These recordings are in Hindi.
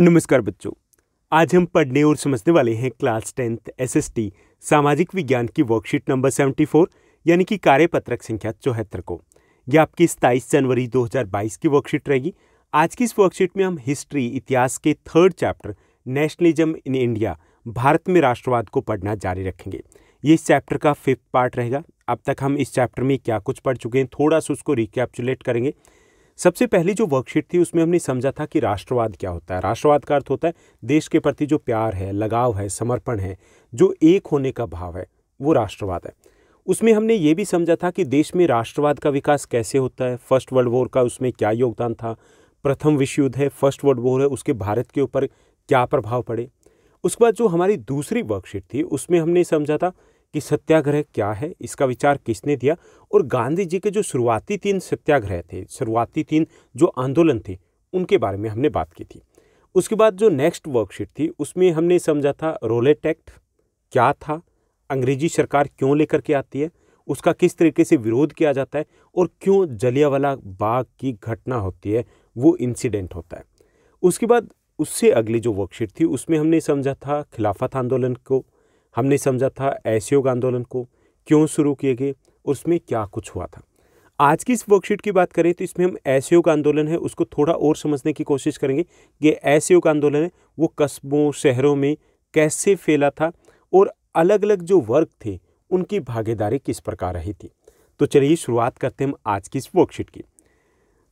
नमस्कार बच्चों आज हम पढ़ने और समझने वाले हैं क्लास टेंथ एसएसटी सामाजिक विज्ञान की वर्कशीट नंबर 74 यानी कि कार्यपत्रक संख्या चौहत्तर को यह आपकी सताईस जनवरी 2022 की वर्कशीट रहेगी आज की इस वर्कशीट में हम हिस्ट्री इतिहास के third chapter nationalism in India भारत में राष्ट्रवाद को पढ़ना जारी रखेंगे ये इस चैप्टर का फिफ्थ पार्ट रहेगा अब तक हम इस चैप्टर में क्या कुछ पढ़ चुके हैं थोड़ा सा उसको रिकैप्चुलेट करेंगे सबसे पहली जो वर्कशीट थी उसमें हमने समझा था कि राष्ट्रवाद क्या होता है राष्ट्रवाद का अर्थ होता है देश के प्रति जो प्यार है लगाव है समर्पण है जो एक होने का भाव है वो राष्ट्रवाद है उसमें हमने ये भी समझा था कि देश में राष्ट्रवाद का विकास कैसे होता है फर्स्ट वर्ल्ड वॉर का उसमें क्या योगदान था प्रथम विश्व युद्ध है फर्स्ट वर्ल्ड वॉर है उसके भारत के ऊपर क्या प्रभाव पड़े उसके बाद जो हमारी दूसरी वर्कशीट थी उसमें हमने समझा था कि सत्याग्रह क्या है इसका विचार किसने दिया और गांधी जी के जो शुरुआती तीन सत्याग्रह थे शुरुआती तीन जो आंदोलन थे उनके बारे में हमने बात की थी उसके बाद जो नेक्स्ट वर्कशीट थी उसमें हमने समझा था रोलेट एक्ट क्या था अंग्रेजी सरकार क्यों लेकर के आती है उसका किस तरीके से विरोध किया जाता है और क्यों जलियावाला बाग की घटना होती है वो इंसिडेंट होता है उसके बाद उससे अगली जो वर्कशीट थी उसमें हमने समझा था खिलाफत आंदोलन को हमने समझा था योग आंदोलन को क्यों शुरू किए गए उसमें क्या कुछ हुआ था आज की इस वर्कशीट की बात करें तो इसमें हम असहयोग आंदोलन है उसको थोड़ा और समझने की कोशिश करेंगे कि असहयोग आंदोलन है वो कस्बों शहरों में कैसे फैला था और अलग अलग जो वर्ग थे उनकी भागीदारी किस प्रकार रही थी तो चलिए शुरुआत करते हैं हम आज की इस वर्कशीट की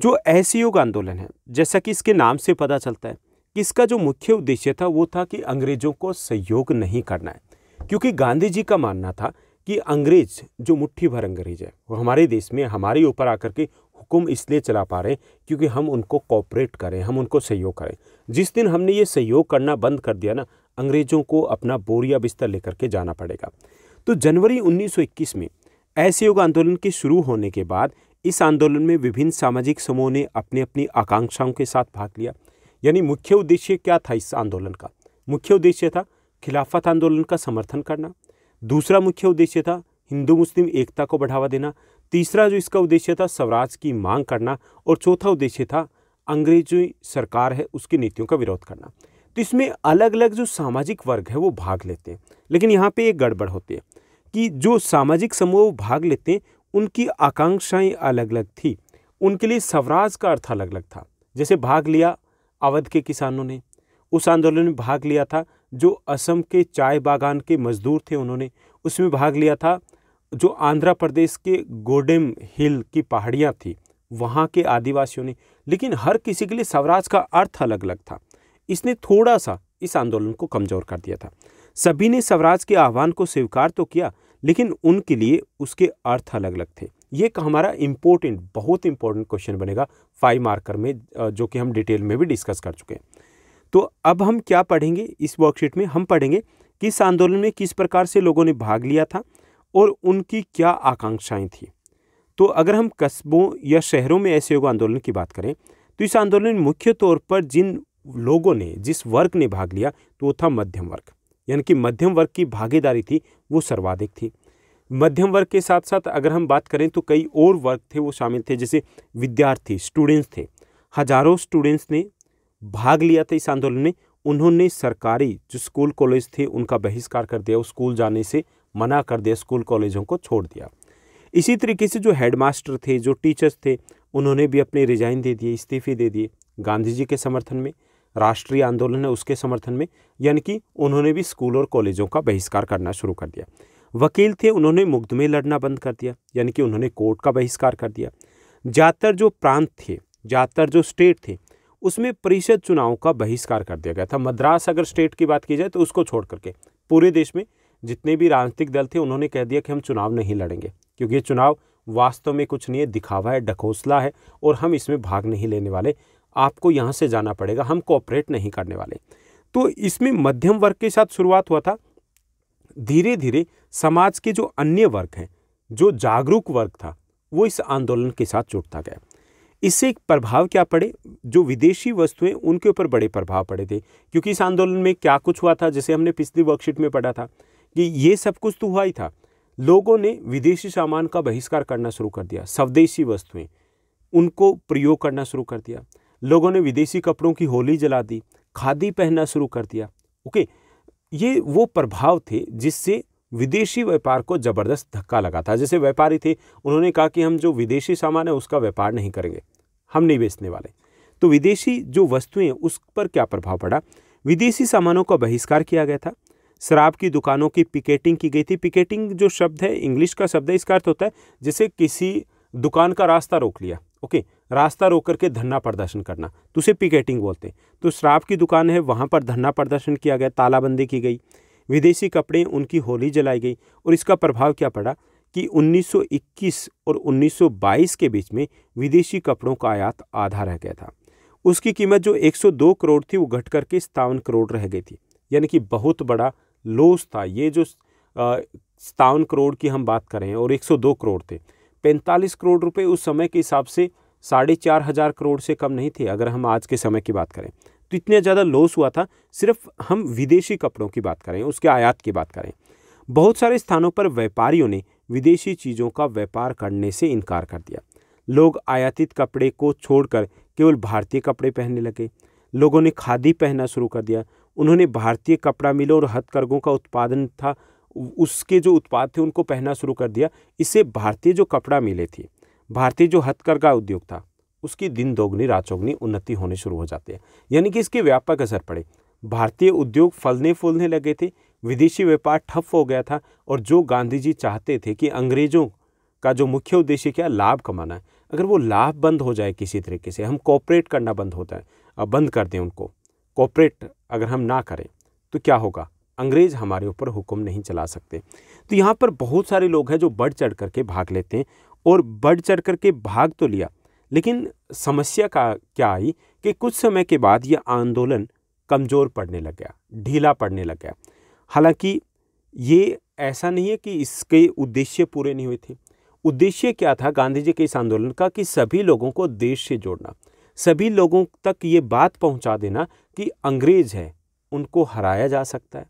जो असहयोग आंदोलन है जैसा कि इसके नाम से पता चलता है कि इसका जो मुख्य उद्देश्य था वो था कि अंग्रेज़ों को सहयोग नहीं करना है क्योंकि गांधी जी का मानना था कि अंग्रेज जो मुट्ठी भर अंग्रेज है वो हमारे देश में हमारे ऊपर आकर के हुक्म इसलिए चला पा रहे हैं क्योंकि हम उनको कॉपरेट करें हम उनको सहयोग करें जिस दिन हमने ये सहयोग करना बंद कर दिया ना अंग्रेज़ों को अपना बोरिया बिस्तर लेकर के जाना पड़ेगा तो जनवरी 1921 में असहयोग आंदोलन के शुरू होने के बाद इस आंदोलन में विभिन्न सामाजिक समूहों ने अपनी अपनी आकांक्षाओं के साथ भाग लिया यानी मुख्य उद्देश्य क्या था इस आंदोलन का मुख्य उद्देश्य था खिलाफत आंदोलन का समर्थन करना दूसरा मुख्य उद्देश्य था हिंदू मुस्लिम एकता को बढ़ावा देना तीसरा जो इसका उद्देश्य था स्वराज की मांग करना और चौथा उद्देश्य था अंग्रेजी सरकार है उसकी नीतियों का विरोध करना तो इसमें अलग अलग जो सामाजिक वर्ग है वो भाग लेते हैं लेकिन यहाँ पे एक गड़बड़ होती है कि जो सामाजिक समूह भाग लेते हैं उनकी आकांक्षाएं अलग अलग थी उनके लिए स्वराज का अर्थ अलग अलग था जैसे भाग लिया अवध के किसानों ने उस आंदोलन में भाग लिया था जो असम के चाय बागान के मज़दूर थे उन्होंने उसमें भाग लिया था जो आंध्र प्रदेश के गोडेम हिल की पहाड़ियाँ थी वहाँ के आदिवासियों ने लेकिन हर किसी के लिए स्वराज का अर्थ अलग अलग था इसने थोड़ा सा इस आंदोलन को कमज़ोर कर दिया था सभी ने स्वराज के आह्वान को स्वीकार तो किया लेकिन उनके लिए उसके अर्थ अलग अलग थे ये हमारा इम्पोर्टेंट बहुत इम्पोर्टेंट क्वेश्चन बनेगा फाइव मार्कर में जो कि हम डिटेल में भी डिस्कस कर चुके हैं तो अब हम क्या पढ़ेंगे इस वर्कशीट में हम पढ़ेंगे किस आंदोलन में किस प्रकार से लोगों ने भाग लिया था और उनकी क्या आकांक्षाएं थी तो अगर हम कस्बों या शहरों में ऐसे योग आंदोलन की बात करें तो इस आंदोलन में मुख्य तौर पर जिन लोगों ने जिस वर्ग ने भाग लिया तो वो था मध्यम वर्ग यानी कि मध्यम वर्ग की भागीदारी थी वो सर्वाधिक थी मध्यम वर्ग के साथ साथ अगर हम बात करें तो कई और वर्ग थे वो शामिल थे जैसे विद्यार्थी स्टूडेंट्स थे हजारों स्टूडेंट्स ने भाग लिया था इस आंदोलन में उन्होंने सरकारी जो स्कूल कॉलेज थे उनका बहिष्कार कर दिया स्कूल जाने से मना कर दिया स्कूल कॉलेजों को छोड़ दिया इसी तरीके से जो हेडमास्टर थे जो टीचर्स थे उन्होंने भी अपने रिजाइन दे दिए इस्तीफे दे दिए गांधी जी के समर्थन में राष्ट्रीय आंदोलन है उसके समर्थन में यानी कि उन्होंने भी स्कूल और कॉलेजों का बहिष्कार करना शुरू कर दिया वकील थे उन्होंने मुकदमे लड़ना बंद कर दिया यानी कि उन्होंने कोर्ट का बहिष्कार कर दिया ज़्यादातर जो प्रांत थे ज़्यादातर जो स्टेट थे उसमें परिषद चुनाव का बहिष्कार कर दिया गया था मद्रास अगर स्टेट की बात की जाए तो उसको छोड़ करके पूरे देश में जितने भी राजनीतिक दल थे उन्होंने कह दिया कि हम चुनाव नहीं लड़ेंगे क्योंकि ये चुनाव वास्तव में कुछ नहीं है दिखावा है डकोसला है और हम इसमें भाग नहीं लेने वाले आपको यहाँ से जाना पड़ेगा हम कोऑपरेट नहीं करने वाले तो इसमें मध्यम वर्ग के साथ शुरुआत हुआ था धीरे धीरे समाज के जो अन्य वर्ग हैं जो जागरूक वर्ग था वो इस आंदोलन के साथ जुड़ता गया इससे एक प्रभाव क्या पड़े जो विदेशी वस्तुएं उनके ऊपर बड़े प्रभाव पड़े थे क्योंकि इस आंदोलन में क्या कुछ हुआ था जैसे हमने पिछली वर्कशीट में पढ़ा था कि ये सब कुछ तो हुआ ही था लोगों ने विदेशी सामान का बहिष्कार करना शुरू कर दिया स्वदेशी वस्तुएं उनको प्रयोग करना शुरू कर दिया लोगों ने विदेशी कपड़ों की होली जला दी खादी पहनना शुरू कर दिया ओके ये वो प्रभाव थे जिससे विदेशी व्यापार को ज़बरदस्त धक्का लगा था जैसे व्यापारी थे उन्होंने कहा कि हम जो विदेशी सामान है उसका व्यापार नहीं करेंगे हम नहीं बेचने वाले तो विदेशी जो वस्तुएं उस पर क्या प्रभाव पड़ा विदेशी सामानों का बहिष्कार किया गया था शराब की दुकानों की पिकेटिंग की गई थी पिकेटिंग जो शब्द है इंग्लिश का शब्द है इसका अर्थ होता है जैसे किसी दुकान का रास्ता रोक लिया ओके रास्ता रोक करके धरना प्रदर्शन करना तो उसे पिकेटिंग बोलते हैं तो शराब की दुकान है वहाँ पर धरना प्रदर्शन किया गया तालाबंदी की गई विदेशी कपड़े उनकी होली जलाई गई और इसका प्रभाव क्या पड़ा कि 1921 और 1922 के बीच में विदेशी कपड़ों का आयात आधा रह गया था उसकी कीमत जो 102 करोड़ थी वो घट करके सतावन करोड़ रह गई थी यानी कि बहुत बड़ा लॉस था ये जो सतावन करोड़ की हम बात करें और 102 करोड़ थे 45 करोड़ रुपए उस समय के हिसाब से साढ़े चार हज़ार करोड़ से कम नहीं थे अगर हम आज के समय की बात करें तो इतने ज़्यादा लॉस हुआ था सिर्फ हम विदेशी कपड़ों की बात करें उसके आयात की बात करें बहुत सारे स्थानों पर व्यापारियों ने विदेशी चीज़ों का व्यापार करने से इनकार कर दिया लोग आयातित कपड़े को छोड़कर केवल भारतीय कपड़े पहनने लगे लोगों ने खादी पहनना शुरू कर दिया उन्होंने भारतीय कपड़ा मिलों और हथकरघों का उत्पादन था उसके जो उत्पाद थे उनको पहनना शुरू कर दिया इससे भारतीय जो कपड़ा मिले थे भारतीय जो हथकरघा उद्योग था उसकी दिन दोगुनी रात चौगनी उन्नति होने शुरू हो जाती है यानी कि इसके व्यापक असर पड़े भारतीय उद्योग फलने फूलने लगे थे विदेशी व्यापार ठप हो गया था और जो गांधी जी चाहते थे कि अंग्रेज़ों का जो मुख्य उद्देश्य क्या लाभ कमाना है अगर वो लाभ बंद हो जाए किसी तरीके से हम कॉपरेट करना बंद होता है बंद कर दें उनको कॉपरेट अगर हम ना करें तो क्या होगा अंग्रेज़ हमारे ऊपर हुक्म नहीं चला सकते तो यहाँ पर बहुत सारे लोग हैं जो बढ़ चढ़ करके भाग लेते हैं और बढ़ चढ़ करके भाग तो लिया लेकिन समस्या का क्या आई कि कुछ समय के बाद यह आंदोलन कमज़ोर पड़ने लग गया ढीला पड़ने लग गया हालांकि ये ऐसा नहीं है कि इसके उद्देश्य पूरे नहीं हुए थे उद्देश्य क्या था गांधी जी के इस आंदोलन का कि सभी लोगों को देश से जोड़ना सभी लोगों तक ये बात पहुंचा देना कि अंग्रेज़ है उनको हराया जा सकता है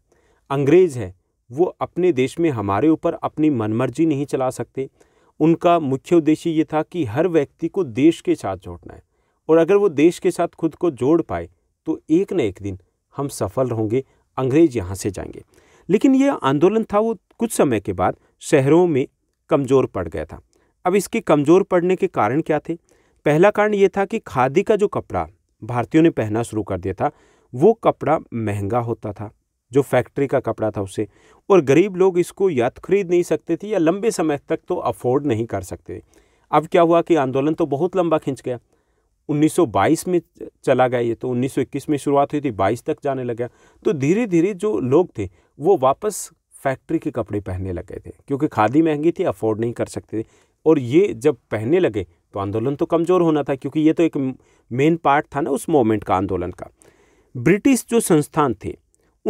अंग्रेज़ है वो अपने देश में हमारे ऊपर अपनी मनमर्जी नहीं चला सकते उनका मुख्य उद्देश्य ये था कि हर व्यक्ति को देश के साथ जोड़ना है और अगर वो देश के साथ खुद को जोड़ पाए तो एक न एक दिन हम सफल होंगे अंग्रेज यहाँ से जाएंगे लेकिन ये आंदोलन था वो कुछ समय के बाद शहरों में कमज़ोर पड़ गया था अब इसके कमज़ोर पड़ने के कारण क्या थे पहला कारण ये था कि खादी का जो कपड़ा भारतीयों ने पहनना शुरू कर दिया था वो कपड़ा महंगा होता था जो फैक्ट्री का कपड़ा था उसे और गरीब लोग इसको या तो खरीद नहीं सकते थे या लंबे समय तक तो अफोर्ड नहीं कर सकते अब क्या हुआ कि आंदोलन तो बहुत लंबा खिंच गया 1922 में चला गया ये तो 1921 में शुरुआत हुई थी 22 तक जाने लग गया तो धीरे धीरे जो लोग थे वो वापस फैक्ट्री के कपड़े पहनने लग गए थे क्योंकि खादी महंगी थी अफोर्ड नहीं कर सकते थे और ये जब पहनने लगे तो आंदोलन तो कमज़ोर होना था क्योंकि ये तो एक मेन पार्ट था ना उस मोमेंट का आंदोलन का ब्रिटिश जो संस्थान थे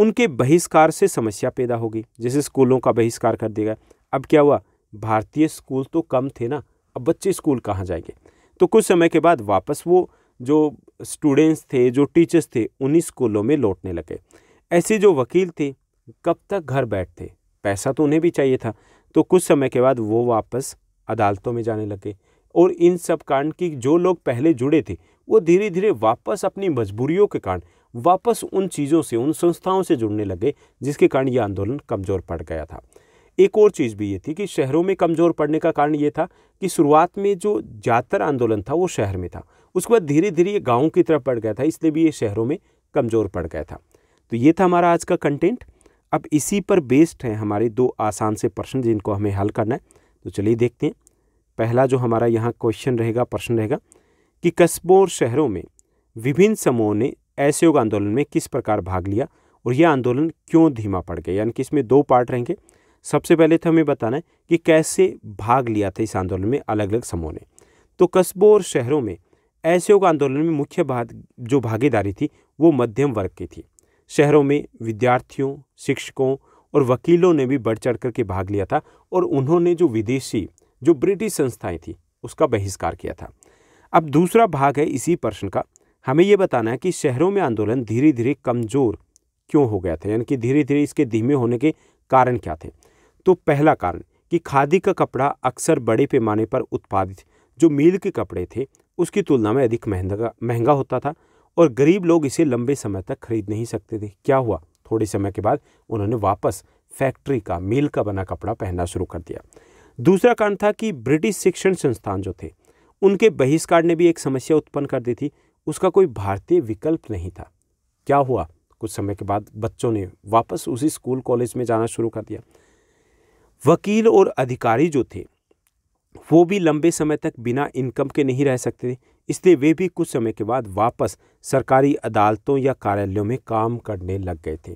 उनके बहिष्कार से समस्या पैदा होगी जैसे स्कूलों का बहिष्कार कर देगा अब क्या हुआ भारतीय स्कूल तो कम थे ना अब बच्चे स्कूल कहाँ जाएंगे तो कुछ समय के बाद वापस वो जो स्टूडेंट्स थे जो टीचर्स थे उन्हीं स्कूलों में लौटने लगे ऐसे जो वकील थे कब तक घर बैठते पैसा तो उन्हें भी चाहिए था तो कुछ समय के बाद वो वापस अदालतों में जाने लगे और इन सब कांड की जो लोग पहले जुड़े थे वो धीरे धीरे वापस अपनी मजबूरियों के कारण वापस उन चीज़ों से उन संस्थाओं से जुड़ने लगे जिसके कारण ये आंदोलन कमज़ोर पड़ गया था एक और चीज़ भी ये थी कि शहरों में कमज़ोर पड़ने का कारण ये था कि शुरुआत में जो ज़्यादातर आंदोलन था वो शहर में था उसके बाद धीरे धीरे ये गाँव की तरफ पड़ गया था इसलिए भी ये शहरों में कमज़ोर पड़ गया था तो ये था हमारा आज का कंटेंट अब इसी पर बेस्ड हैं हमारे दो आसान से प्रश्न जिनको हमें हल करना है तो चलिए देखते हैं पहला जो हमारा यहाँ क्वेश्चन रहेगा प्रश्न रहेगा कि कस्बों और शहरों में विभिन्न समूहों ने असहयोग आंदोलन में किस प्रकार भाग लिया और यह आंदोलन क्यों धीमा पड़ गया यानी कि इसमें दो पार्ट रहेंगे सबसे पहले तो हमें बताना है कि कैसे भाग लिया था इस आंदोलन में अलग अलग समूहों ने तो कस्बों और शहरों में असहयोग आंदोलन में मुख्य भाग जो भागीदारी थी वो मध्यम वर्ग की थी शहरों में विद्यार्थियों शिक्षकों और वकीलों ने भी बढ़ चढ़ करके भाग लिया था और उन्होंने जो विदेशी जो ब्रिटिश संस्थाएं थी उसका बहिष्कार किया था अब दूसरा भाग है इसी प्रश्न का हमें ये बताना है कि शहरों में आंदोलन धीरे धीरे कमज़ोर क्यों हो गया था यानी कि धीरे धीरे इसके धीमे होने के कारण क्या थे तो पहला कारण कि खादी का कपड़ा अक्सर बड़े पैमाने पर उत्पादित जो मील के कपड़े थे उसकी तुलना में अधिक महंगा महंगा होता था और गरीब लोग इसे लंबे समय तक खरीद नहीं सकते थे क्या हुआ थोड़े समय के बाद उन्होंने वापस फैक्ट्री का मील का बना कपड़ा पहनना शुरू कर दिया दूसरा कारण था कि ब्रिटिश शिक्षण संस्थान जो थे उनके बहिष्कार ने भी एक समस्या उत्पन्न कर दी थी उसका कोई भारतीय विकल्प नहीं था क्या हुआ कुछ समय के बाद बच्चों ने वापस उसी स्कूल कॉलेज में जाना शुरू कर दिया वकील और अधिकारी जो थे वो भी लंबे समय तक बिना इनकम के नहीं रह सकते थे इसलिए वे भी कुछ समय के बाद वापस सरकारी अदालतों या कार्यालयों में काम करने लग गए थे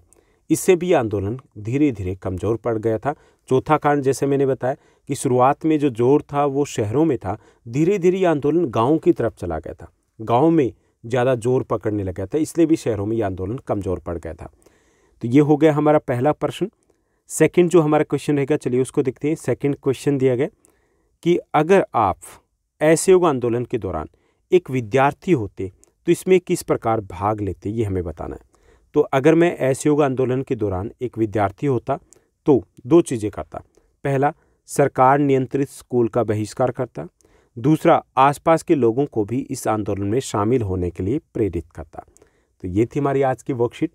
इससे भी आंदोलन धीरे धीरे कमज़ोर पड़ गया था चौथा कारण जैसे मैंने बताया कि शुरुआत में जो जोर था वो शहरों में था धीरे धीरे आंदोलन गाँव की तरफ चला गया था गाँव में ज़्यादा जोर पकड़ने लगा था इसलिए भी शहरों में ये आंदोलन कमज़ोर पड़ गया था तो ये हो गया हमारा पहला प्रश्न सेकंड जो हमारा क्वेश्चन रहेगा चलिए उसको देखते हैं सेकंड क्वेश्चन दिया गया कि अगर आप ऐसे योग आंदोलन के दौरान एक विद्यार्थी होते तो इसमें किस प्रकार भाग लेते ये हमें बताना है तो अगर मैं ऐसे योग आंदोलन के दौरान एक विद्यार्थी होता तो दो चीज़ें करता पहला सरकार नियंत्रित स्कूल का बहिष्कार करता दूसरा आसपास के लोगों को भी इस आंदोलन में शामिल होने के लिए प्रेरित करता तो ये थी हमारी आज की वर्कशीट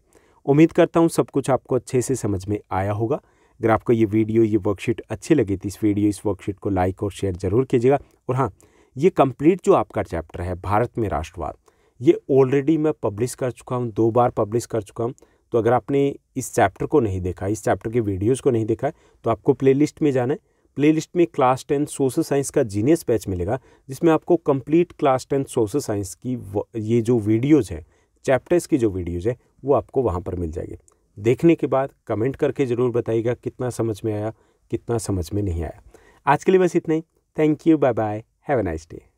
उम्मीद करता हूँ सब कुछ आपको अच्छे से समझ में आया होगा अगर आपको ये वीडियो ये वर्कशीट अच्छी लगी तो इस वीडियो इस वर्कशीट को लाइक और शेयर ज़रूर कीजिएगा और हाँ ये कंप्लीट जो आपका चैप्टर है भारत में राष्ट्रवाद ये ऑलरेडी मैं पब्लिश कर चुका हूँ दो बार पब्लिश कर चुका हूँ तो अगर आपने इस चैप्टर को नहीं देखा इस चैप्टर के वीडियोज़ को नहीं देखा है तो आपको प्ले में जाना है प्लेलिस्ट में क्लास टेन सोशल साइंस का जीनियस बैच मिलेगा जिसमें आपको complete class ten social science की ये जो वीडियोज़ हैं चैप्टर्स की जो वीडियोज़ हैं वो आपको वहाँ पर मिल जाएगी देखने के बाद कमेंट करके ज़रूर बताइएगा कितना समझ में आया कितना समझ में नहीं आया आज के लिए बस इतना ही thank you bye bye have a nice day